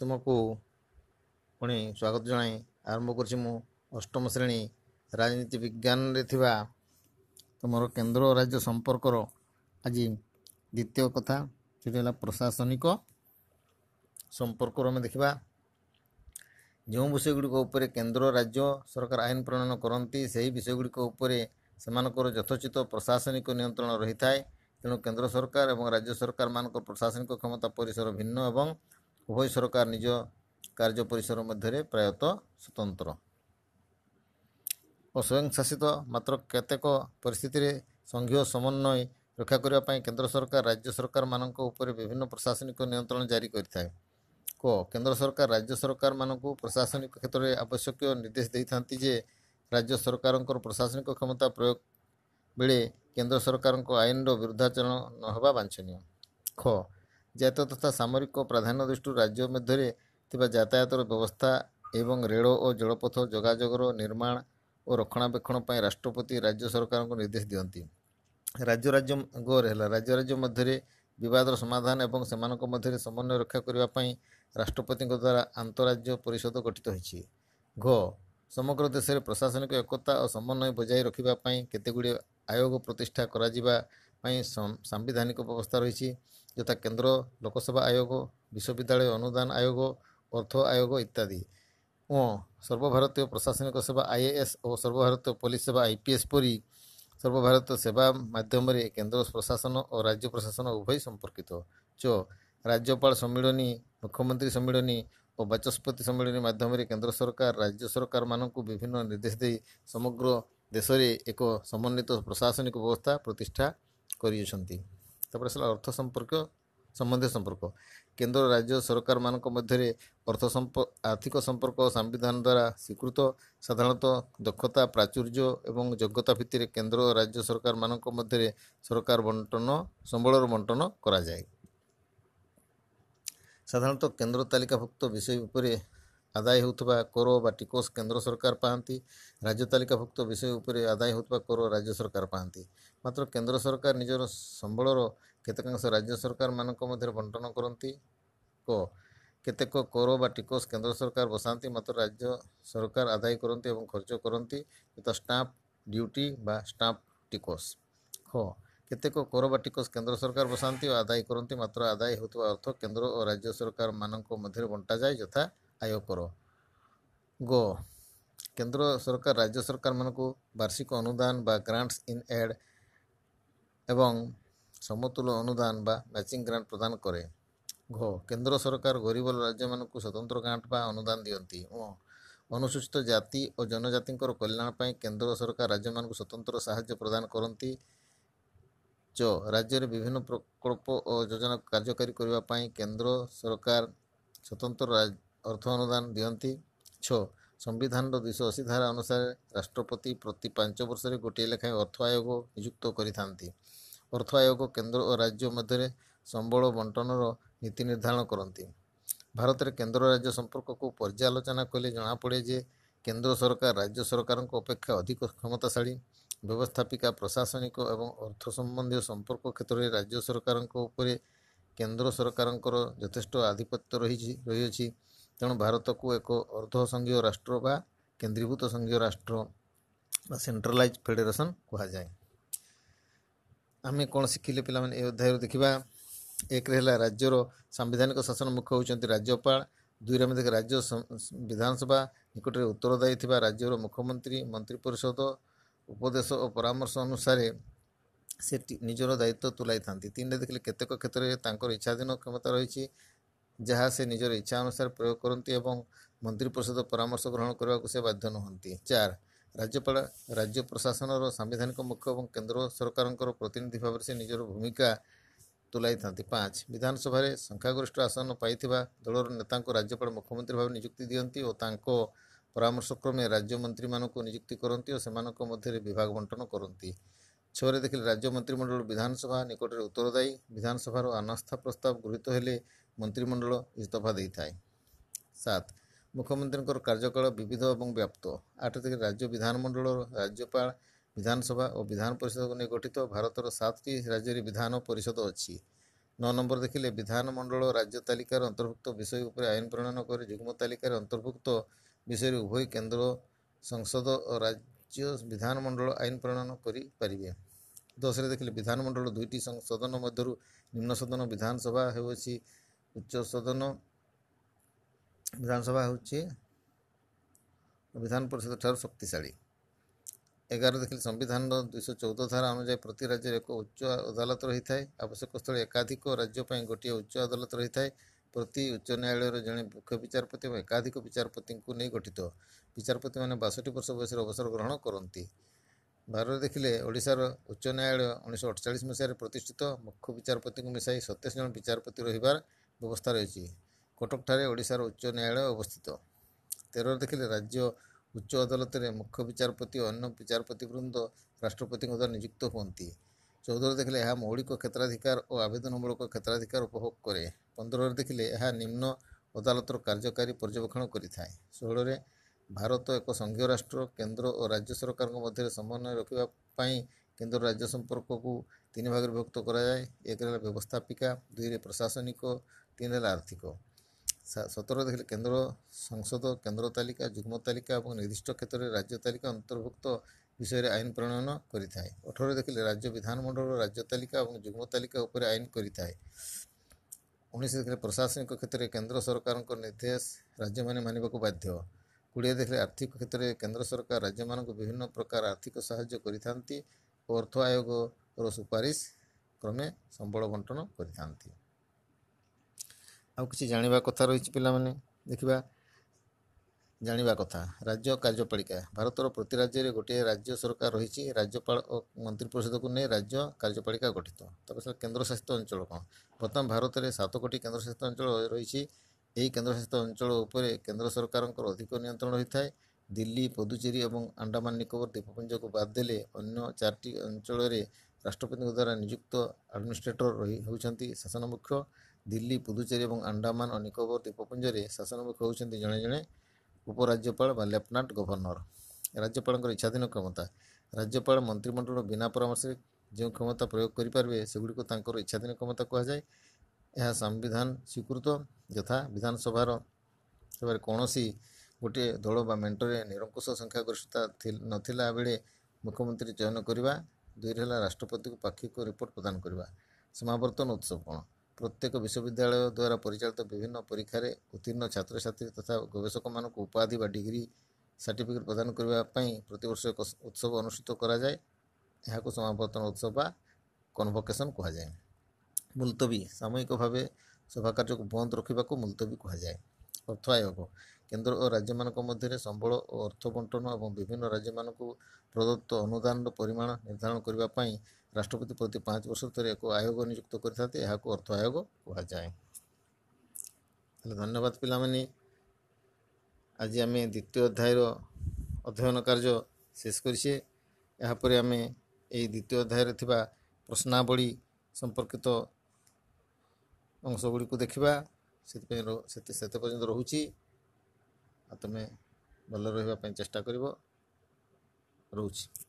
ତୁମକୁ ପୁଣି ସ୍ୱାଗତ ଜଣାଇ ଆରମ୍ଭ କରୁଛି ମୁଁ ଅଷ୍ଟମ ଶ୍ରେଣୀ ରାଜନୀତି ବିଜ୍ଞାନରେ ଥିବା ତୁମର କେନ୍ଦ୍ର ଓ ରାଜ୍ୟ ସମ୍ପର୍କର ଆଜି ଦ୍ୱିତୀୟ କଥା ସେଠି ହେଲା ପ୍ରଶାସନିକ ସମ୍ପର୍କରୁ ଆମେ ଦେଖିବା ଯେଉଁ ବିଷୟ ଗୁଡ଼ିକ ଉପରେ କେନ୍ଦ୍ର ରାଜ୍ୟ ସରକାର ଆଇନ ପ୍ରଣୟନ କରନ୍ତି ସେହି ବିଷୟଗୁଡ଼ିକ ଉପରେ ସେମାନଙ୍କର ଯଥୋଚିତ ପ୍ରଶାସନିକ ନିୟନ୍ତ୍ରଣ ରହିଥାଏ ତେଣୁ କେନ୍ଦ୍ର ସରକାର ଏବଂ ରାଜ୍ୟ ସରକାରମାନଙ୍କ ପ୍ରଶାସନିକ କ୍ଷମତା ପରିସର ଭିନ୍ନ ଏବଂ उभय सरकार निज कार्य परिसर मध्य प्रायत स्वतंत्र और स्वयंशासित मात्र केतेक परिस्थित संघीय समन्वय रक्षा करने केन्द्र सरकार राज्य सरकार मान विभिन्न प्रशासनिक नियंत्रण जारी कर क केन्द्र सरकार राज्य सरकार मानक प्रशासनिक क्षेत्र में आवश्यक निर्देश दे था राज्य सरकार प्रशासनिक क्षमता प्रयोग बेले केन्द्र सरकार आईनर विरुद्धाचरण नवा बांछन ख ଯାତାୟାତ ତଥା ସାମରିକ ପ୍ରାଧାନ୍ୟ ଦୃଷ୍ଟିରୁ ରାଜ୍ୟ ମଧ୍ୟରେ ଥିବା ଯାତାୟାତର ବ୍ୟବସ୍ଥା ଏବଂ ରେଳ ଓ ଜଳପଥ ଯୋଗାଯୋଗର ନିର୍ମାଣ ଓ ରକ୍ଷଣାବେକ୍ଷଣ ପାଇଁ ରାଷ୍ଟ୍ରପତି ରାଜ୍ୟ ସରକାରଙ୍କୁ ନିର୍ଦ୍ଦେଶ ଦିଅନ୍ତି ରାଜ୍ୟ ରାଜ୍ୟ ହେଲା ରାଜ୍ୟ ରାଜ୍ୟ ମଧ୍ୟରେ ବିବାଦର ସମାଧାନ ଏବଂ ସେମାନଙ୍କ ମଧ୍ୟରେ ସମନ୍ୱୟ ରକ୍ଷା କରିବା ପାଇଁ ରାଷ୍ଟ୍ରପତିଙ୍କ ଦ୍ୱାରା ଆନ୍ତଃରାଜ୍ୟ ପରିଷଦ ଗଠିତ ହୋଇଛି ଘ ସମଗ୍ର ଦେଶରେ ପ୍ରଶାସନିକ ଏକତା ଓ ସମନ୍ୱୟ ବଜାୟ ରଖିବା ପାଇଁ କେତେଗୁଡ଼ିଏ ଆୟୋଗ ପ୍ରତିଷ୍ଠା କରାଯିବା ପାଇଁ ସାମ୍ବିଧାନିକ ବ୍ୟବସ୍ଥା ରହିଛି ଯଥା କେନ୍ଦ୍ର ଲୋକସେବା ଆୟୋଗ ବିଶ୍ୱବିଦ୍ୟାଳୟ ଅନୁଦାନ ଆୟୋଗ ଅର୍ଥ ଆୟୋଗ ଇତ୍ୟାଦି ଓ ସର୍ବଭାରତୀୟ ପ୍ରଶାସନିକ ସେବା ଆଇ ଏ ଏସ୍ ଓ ସର୍ବଭାରତୀୟ ପୋଲିସ ସେବା ଆଇ ପି ଏସ୍ ପରି ସର୍ବଭାରତୀୟ ସେବା ମାଧ୍ୟମରେ କେନ୍ଦ୍ର ପ୍ରଶାସନ ଓ ରାଜ୍ୟ ପ୍ରଶାସନ ଉଭୟ ସମ୍ପର୍କିତ ଚ ରାଜ୍ୟପାଳ ସମ୍ମିଳନୀ ମୁଖ୍ୟମନ୍ତ୍ରୀ ସମ୍ମିଳନୀ ଓ ବାଚସ୍ପତି ସମ୍ମିଳନୀ ମାଧ୍ୟମରେ କେନ୍ଦ୍ର ସରକାର ରାଜ୍ୟ ସରକାରମାନଙ୍କୁ ବିଭିନ୍ନ ନିର୍ଦ୍ଦେଶ ଦେଇ ସମଗ୍ର ଦେଶରେ ଏକ ସମନ୍ୱିତ ପ୍ରଶାସନିକ ବ୍ୟବସ୍ଥା ପ୍ରତିଷ୍ଠା କରିଅଛନ୍ତି ତାପରେ ଆସିଲା ଅର୍ଥ ସମ୍ପର୍କ ସମ୍ବନ୍ଧୀୟ ସମ୍ପର୍କ କେନ୍ଦ୍ର ରାଜ୍ୟ ସରକାରମାନଙ୍କ ମଧ୍ୟରେ ଅର୍ଥ ସମ୍ପ ଆର୍ଥିକ ସମ୍ପର୍କ ସମ୍ବିଧାନ ଦ୍ୱାରା ସ୍ୱୀକୃତ ସାଧାରଣତଃ ଦକ୍ଷତା ପ୍ରାଚୁର୍ଯ୍ୟ ଏବଂ ଯୋଗ୍ୟତା ଭିତ୍ତିରେ କେନ୍ଦ୍ର ରାଜ୍ୟ ସରକାରମାନଙ୍କ ମଧ୍ୟରେ ସରକାର ବଣ୍ଟନ ସମ୍ବଳର ବଣ୍ଟନ କରାଯାଏ ସାଧାରଣତଃ କେନ୍ଦ୍ର ତାଲିକାଭୁକ୍ତ ବିଷୟ ଉପରେ आदाय होता कर टिकस केन्द्र सरकार पाती राज्य तालिकाभुक्त विषय उपर आदाय होता कर राज्य सरकार पाती मात्र केन्द्र सरकार निजर संबल केतकांश राज्य सरकार मान बंटन करती केतेक कर टिकस केन्द्र सरकार बसा मात्र राज्य सरकार आदाय करती खर्च करती स्टाम्प ड्यूटी बा स्टाम्प टिकस हाँ केतेक कर टिकस केन्द्र सरकार बसा और आदाय करती मात्र आदाय होता अर्थ केन्द्र और राज्य सरकार मान बंटा जाए यथा ଆୟ କର ଗ କେନ୍ଦ୍ର ସରକାର ରାଜ୍ୟ ସରକାରମାନଙ୍କୁ ବାର୍ଷିକ ଅନୁଦାନ ବା ଗ୍ରାଣ୍ଟସ୍ ଇନ୍ ଏଡ୍ ଏବଂ ସମତୁଲ ଅନୁଦାନ ବା ମ୍ୟାଚିଂ ଗ୍ରାଣ୍ଟ ପ୍ରଦାନ କରେ ଘ କେନ୍ଦ୍ର ସରକାର ଗରିବ ରାଜ୍ୟମାନଙ୍କୁ ସ୍ୱତନ୍ତ୍ର ଗ୍ରାଣ୍ଟ ବା ଅନୁଦାନ ଦିଅନ୍ତି ଓ ଅନୁସୂଚିତ ଜାତି ଓ ଜନଜାତିଙ୍କର କଲ୍ୟାଣ ପାଇଁ କେନ୍ଦ୍ର ସରକାର ରାଜ୍ୟମାନଙ୍କୁ ସ୍ୱତନ୍ତ୍ର ସାହାଯ୍ୟ ପ୍ରଦାନ କରନ୍ତି ଚ ରାଜ୍ୟରେ ବିଭିନ୍ନ ପ୍ରକଳ୍ପ ଓ ଯୋଜନା କାର୍ଯ୍ୟକାରୀ କରିବା ପାଇଁ କେନ୍ଦ୍ର ସରକାର ସ୍ୱତନ୍ତ୍ର ଅର୍ଥ ଅନୁଦାନ ଦିଅନ୍ତି ଛଅ ସମ୍ବିଧାନର ଦୁଇଶହ ଅଶୀ ଧାରା ଅନୁସାରେ ରାଷ୍ଟ୍ରପତି ପ୍ରତି ପାଞ୍ଚ ବର୍ଷରେ ଗୋଟିଏ ଲେଖାଏଁ ଅର୍ଥ ଆୟୋଗ ନିଯୁକ୍ତ କରିଥାନ୍ତି ଅର୍ଥ ଆୟୋଗ କେନ୍ଦ୍ର ଓ ରାଜ୍ୟ ମଧ୍ୟରେ ସମ୍ବଳ ବଣ୍ଟନର ନୀତି ନିର୍ଦ୍ଧାରଣ କରନ୍ତି ଭାରତରେ କେନ୍ଦ୍ର ରାଜ୍ୟ ସମ୍ପର୍କକୁ ପର୍ଯ୍ୟାଲୋଚନା କଲେ ଜଣାପଡ଼େ ଯେ କେନ୍ଦ୍ର ସରକାର ରାଜ୍ୟ ସରକାରଙ୍କ ଅପେକ୍ଷା ଅଧିକ କ୍ଷମତାଶାଳୀ ବ୍ୟବସ୍ଥାପିକା ପ୍ରଶାସନିକ ଏବଂ ଅର୍ଥ ସମ୍ବନ୍ଧୀୟ ସମ୍ପର୍କ କ୍ଷେତ୍ରରେ ରାଜ୍ୟ ସରକାରଙ୍କ ଉପରେ କେନ୍ଦ୍ର ସରକାରଙ୍କର ଯଥେଷ୍ଟ ଆଧିପତ୍ୟ ରହିଛି ରହିଅଛି ତେଣୁ ଭାରତକୁ ଏକ ଅର୍ଦ୍ଧ ସଂଘୀୟ ରାଷ୍ଟ୍ର ବା କେନ୍ଦ୍ରୀଭୂତ ସଂଘୀୟ ରାଷ୍ଟ୍ର ବା ସେଣ୍ଟ୍ରାଲାଇଜ୍ ଫେଡେରେସନ୍ କୁହାଯାଏ ଆମେ କ'ଣ ଶିଖିଲେ ପିଲାମାନେ ଏ ଅଧ୍ୟାୟରୁ ଦେଖିବା ଏକରେ ହେଲା ରାଜ୍ୟର ସାମ୍ବିଧାନିକ ଶାସନ ମୁଖ୍ୟ ହେଉଛନ୍ତି ରାଜ୍ୟପାଳ ଦୁଇରେ ଆମେ ଦେଖିବା ରାଜ୍ୟ ବିଧାନସଭା ନିକଟରେ ଉତ୍ତରଦାୟୀ ଥିବା ରାଜ୍ୟର ମୁଖ୍ୟମନ୍ତ୍ରୀ ମନ୍ତ୍ରୀ ପରିଷଦ ଉପଦେଶ ଓ ପରାମର୍ଶ ଅନୁସାରେ ସେ ନିଜର ଦାୟିତ୍ୱ ତୁଲାଇଥାନ୍ତି ତିନିରେ ଦେଖିଲେ କେତେକ କ୍ଷେତ୍ରରେ ତାଙ୍କର ଇଚ୍ଛାଧୀନ କ୍ଷମତା ରହିଛି ଯାହା ସେ ନିଜର ଇଚ୍ଛା ଅନୁସାରେ ପ୍ରୟୋଗ କରନ୍ତି ଏବଂ ମନ୍ତ୍ରିପରିଷଦ ପରାମର୍ଶ ଗ୍ରହଣ କରିବାକୁ ସେ ବାଧ୍ୟ ନୁହନ୍ତି ଚାରି ରାଜ୍ୟପାଳ ରାଜ୍ୟ ପ୍ରଶାସନର ସାମ୍ବିଧାନିକ ମୁଖ୍ୟ ଏବଂ କେନ୍ଦ୍ର ସରକାରଙ୍କର ପ୍ରତିନିଧି ଭାବରେ ସେ ନିଜର ଭୂମିକା ତୁଲାଇଥାନ୍ତି ପାଞ୍ଚ ବିଧାନସଭାରେ ସଂଖ୍ୟାଗରିଷ୍ଠ ଆସନ ପାଇଥିବା ଦଳର ନେତାଙ୍କୁ ରାଜ୍ୟପାଳ ମୁଖ୍ୟମନ୍ତ୍ରୀ ଭାବେ ନିଯୁକ୍ତି ଦିଅନ୍ତି ଓ ତାଙ୍କ ପରାମର୍ଶକ୍ରମେ ରାଜ୍ୟମନ୍ତ୍ରୀମାନଙ୍କୁ ନିଯୁକ୍ତି କରନ୍ତି ଓ ସେମାନଙ୍କ ମଧ୍ୟରେ ବିଭାଗ ବଣ୍ଟନ କରନ୍ତି ଛଅରେ ଦେଖିଲେ ରାଜ୍ୟ ମନ୍ତ୍ରିମଣ୍ଡଳ ବିଧାନସଭା ନିକଟରେ ଉତ୍ତରଦାୟୀ ବିଧାନସଭାର ଆନାସ୍ଥା ପ୍ରସ୍ତାବ ଗୃହୀତ ହେଲେ ମନ୍ତ୍ରିମଣ୍ଡଳ ଇସ୍ତଫା ଦେଇଥାଏ ସାତ ମୁଖ୍ୟମନ୍ତ୍ରୀଙ୍କର କାର୍ଯ୍ୟକାଳ ବିବିଧ ଏବଂ ବ୍ୟାପ୍ତ ଆଠ ତିକ ରାଜ୍ୟ ବିଧାନମଣ୍ଡଳ ରାଜ୍ୟପାଳ ବିଧାନସଭା ଓ ବିଧାନ ପରିଷଦକୁ ନେଇ ଗଠିତ ଭାରତର ସାତଟି ରାଜ୍ୟରେ ବିଧାନ ପରିଷଦ ଅଛି ନଅ ନମ୍ବର ଦେଖିଲେ ବିଧାନମଣ୍ଡଳ ରାଜ୍ୟ ତାଲିକାର ଅନ୍ତର୍ଭୁକ୍ତ ବିଷୟ ଉପରେ ଆଇନ ପ୍ରଣୟନ କରି ଯୁଗ୍ମ ତାଲିକାରେ ଅନ୍ତର୍ଭୁକ୍ତ ବିଷୟରେ ଉଭୟ କେନ୍ଦ୍ର ସଂସଦ ଓ ରାଜ୍ୟ ବିଧାନମଣ୍ଡଳ ଆଇନ ପ୍ରଣୟନ କରିପାରିବେ ଦଶରେ ଦେଖିଲେ ବିଧାନମଣ୍ଡଳ ଦୁଇଟି ସଦନ ମଧ୍ୟରୁ ନିମ୍ନ ସଦନ ବିଧାନସଭା ହେଉଅଛି ଉଚ୍ଚ ସଦନ ବିଧାନସଭା ହେଉଛି ବିଧାନ ପରିଷଦ ଠାରୁ ଶକ୍ତିଶାଳୀ ଏଗାର ଦେଖିଲେ ସମ୍ବିଧାନର ଦୁଇଶହ ଚଉଦ ଧାରା ଅନୁଯାୟୀ ପ୍ରତି ରାଜ୍ୟରେ ଏକ ଉଚ୍ଚ ଅଦାଲତ ରହିଥାଏ ଆବଶ୍ୟକ ସ୍ଥଳେ ଏକାଧିକ ରାଜ୍ୟ ପାଇଁ ଗୋଟିଏ ଉଚ୍ଚ ଅଦାଲତ ରହିଥାଏ ପ୍ରତି ଉଚ୍ଚ ନ୍ୟାୟାଳୟର ଜଣେ ମୁଖ୍ୟ ବିଚାରପତି ଏବଂ ଏକାଧିକ ବିଚାରପତିଙ୍କୁ ନେଇ ଗଠିତ ବିଚାରପତିମାନେ ବାଷଠି ବର୍ଷ ବୟସରେ ଅବସର ଗ୍ରହଣ କରନ୍ତି ଭାରତରେ ଦେଖିଲେ ଓଡ଼ିଶାର ଉଚ୍ଚ ନ୍ୟାୟାଳୟ ଉଣେଇଶହ ଅଠଚାଳିଶ ମସିହାରେ ପ୍ରତିଷ୍ଠିତ ମୁଖ୍ୟ ବିଚାରପତିଙ୍କୁ ମିଶାଇ ସତେଇଶ ଜଣ ବିଚାରପତି ରହିବାର ବ୍ୟବସ୍ଥା ରହିଛି କଟକଠାରେ ଓଡ଼ିଶାର ଉଚ୍ଚ ନ୍ୟାୟାଳୟ ଅବସ୍ଥିତ ତେରରେ ଦେଖିଲେ ରାଜ୍ୟ ଉଚ୍ଚ ଅଦାଲତରେ ମୁଖ୍ୟ ବିଚାରପତି ଓ ଅନ୍ୟ ବିଚାରପତିବୃନ୍ଦ ରାଷ୍ଟ୍ରପତିଙ୍କ ଦ୍ୱାରା ନିଯୁକ୍ତ ହୁଅନ୍ତି ଚଉଦରେ ଦେଖିଲେ ଏହା ମୌଳିକ କ୍ଷେତ୍ରାଧିକାର ଓ ଆବେଦନମୂଳକ କ୍ଷେତ୍ରାଧିକାର ଉପଭୋଗ କରେ ପନ୍ଦରରେ ଦେଖିଲେ ଏହା ନିମ୍ନ ଅଦାଲତର କାର୍ଯ୍ୟକାରୀ ପର୍ଯ୍ୟବେକ୍ଷଣ କରିଥାଏ ଷୋହଳରେ ଭାରତ ଏକ ସଂଘୀୟ ରାଷ୍ଟ୍ର କେନ୍ଦ୍ର ଓ ରାଜ୍ୟ ସରକାରଙ୍କ ମଧ୍ୟରେ ସମନ୍ୱୟ ରଖିବା ପାଇଁ କେନ୍ଦ୍ର ରାଜ୍ୟ ସମ୍ପର୍କକୁ ତିନି ଭାଗରେ ବିଭକ୍ତ କରାଯାଏ ଏକ ହେଲା ବ୍ୟବସ୍ଥାପିକା ଦୁଇରେ ପ୍ରଶାସନିକ तीन है आर्थिक सतर देखे केन्द्र संसद केन्द्र तालिका जुग्म तालिका और निर्दिष्ट क्षेत्र में राज्य तालिका अंतर्भुक्त विषय में आईन प्रणयन करें अठर देखे राज्य विधानमंडल राज्य तालिका और जुग्म तालिका उपर आईन कर देखे प्रशासनिक क्षेत्र में केन्द्र सरकार निर्देश राज्य मैंने मानवाक बाध्य कोड़े देखे आर्थिक क्षेत्र में केन्द्र सरकार राज्य मानक विभिन्न प्रकार आर्थिक साय कर अर्थ आयोग सुपारिश क्रमे संबल बंटन करती आउ कि जानवा कथा रही पाने देखा जानवा कथा राज्य कार्यपालिका भारत प्रति राज्य में गोटे राज्य सरकार रही राज्यपाल और मंत्रिपरिषद को नहीं राज्य कार्यपालिका गठित तब केन्द्रशासित अंचल कौन बर्तमान भारत में कोटी केन्द्रशासित अंचल रही यही केन्द्रशासित अंचल उपर केन्द्र सरकार अधिक नियंत्रण रही है दिल्ली पुदुचेरी और आंडामान निकोबर द्वीपपुंज को बाद दे अन्य चार अंचल राष्ट्रपति द्वारा निजुक्त आडमिनिस्ट्रेटर रही होती शासन मुख्य ଦିଲ୍ଲୀ ପୁଦୁଚେରୀ ଏବଂ ଆଣ୍ଡାମାନ ଓ ନିକୋବର ଦ୍ୱୀପପୁଞ୍ଜରେ ଶାସନମୁଖ ହେଉଛନ୍ତି ଜଣେ ଜଣେ ଉପରାଜ୍ୟପାଳ ବା ଲେଫ୍ଟନାଣ୍ଟ ଗଭର୍ଣ୍ଣର ରାଜ୍ୟପାଳଙ୍କର ଇଚ୍ଛାଧୀନ କ୍ଷମତା ରାଜ୍ୟପାଳ ମନ୍ତ୍ରିମଣ୍ଡଳର ବିନା ପରାମର୍ଶରେ ଯେଉଁ କ୍ଷମତା ପ୍ରୟୋଗ କରିପାରିବେ ସେଗୁଡ଼ିକୁ ତାଙ୍କର ଇଚ୍ଛାଧୀନ କ୍ଷମତା କୁହାଯାଏ ଏହା ସମ୍ବିଧାନ ସ୍ୱୀକୃତ ଯଥା ବିଧାନସଭାର ସେଭାବେ କୌଣସି ଗୋଟିଏ ଦଳ ବା ମେଣ୍ଟରେ ନିରଙ୍କୁଶ ସଂଖ୍ୟାଗରିଷ୍ଠତା ନଥିଲା ବେଳେ ମୁଖ୍ୟମନ୍ତ୍ରୀ ଚୟନ କରିବା ଦୁଇରେ ହେଲା ରାଷ୍ଟ୍ରପତିକୁ ପାକ୍ଷିକ ରିପୋର୍ଟ ପ୍ରଦାନ କରିବା ସମାବର୍ତ୍ତନ ଉତ୍ସବ କ'ଣ প্রত্যেক বিশ্ববিদ্যালয় দ্বারা পরিচালিত বিভিন্ন পরীক্ষায় উত্তীর্ণ ছাত্রছাত্রী তথা গবেষকମାନଙ୍କୁ উপাধি বা ডিগ্রি ସାର୍ଟିଫିକେଟ୍ ପ୍ରଦାନ କରିବା ପାଇଁ ପ୍ରତିବର୍ଷ ଏକ ଉତ୍ସବ ଅନୁଷ୍ଠିତ କରାଯାଏ ଏହାକୁ ସମାବର୍ତ୍ତନ ଉତ୍ସବ ବା କନଭୋକେସନ୍ କୁହାଯାଏ ମୁଲତବୀ ସାମୟିକ ଭାବେ ସଭା କାର୍ଯ୍ୟକୁ ବନ୍ଦ ରଖିବାକୁ ମୁଲତବୀ କୁହାଯାଏ ଅର୍ଥ ଆୟୋଗ କେନ୍ଦ୍ର ଓ ରାଜ୍ୟମାନଙ୍କ ମଧ୍ୟରେ ସମ୍ବଳ ଓ ଅର୍ଥ ବଣ୍ଟନ ଏବଂ ବିଭିନ୍ନ ରାଜ୍ୟମାନଙ୍କୁ ପ୍ରଦତ୍ତ ଅନୁଦାନର ପରିମାଣ ନିର୍ଦ୍ଧାରଣ କରିବା ପାଇଁ ରାଷ୍ଟ୍ରପତି ପ୍ରତି ପାଞ୍ଚ ବର୍ଷ ଥରେ ଏକ ଆୟୋଗ ନିଯୁକ୍ତ କରିଥାନ୍ତି ଏହାକୁ ଅର୍ଥ ଆୟୋଗ କୁହାଯାଏ ହେଲେ ଧନ୍ୟବାଦ ପିଲାମାନେ ଆଜି ଆମେ ଦ୍ୱିତୀୟ ଅଧ୍ୟାୟର ଅଧ୍ୟୟନ କାର୍ଯ୍ୟ ଶେଷ କରିଛେ ଏହାପରେ ଆମେ ଏହି ଦ୍ୱିତୀୟ ଅଧ୍ୟାୟରେ ଥିବା ପ୍ରଶ୍ନାବଳୀ ସମ୍ପର୍କିତ ଅଂଶଗୁଡ଼ିକୁ ଦେଖିବା ସେଥିପାଇଁ ସେତେ ପର୍ଯ୍ୟନ୍ତ ରହୁଛି ଆଉ ତୁମେ ଭଲ ରହିବା ପାଇଁ ଚେଷ୍ଟା କରିବ ରହୁଛି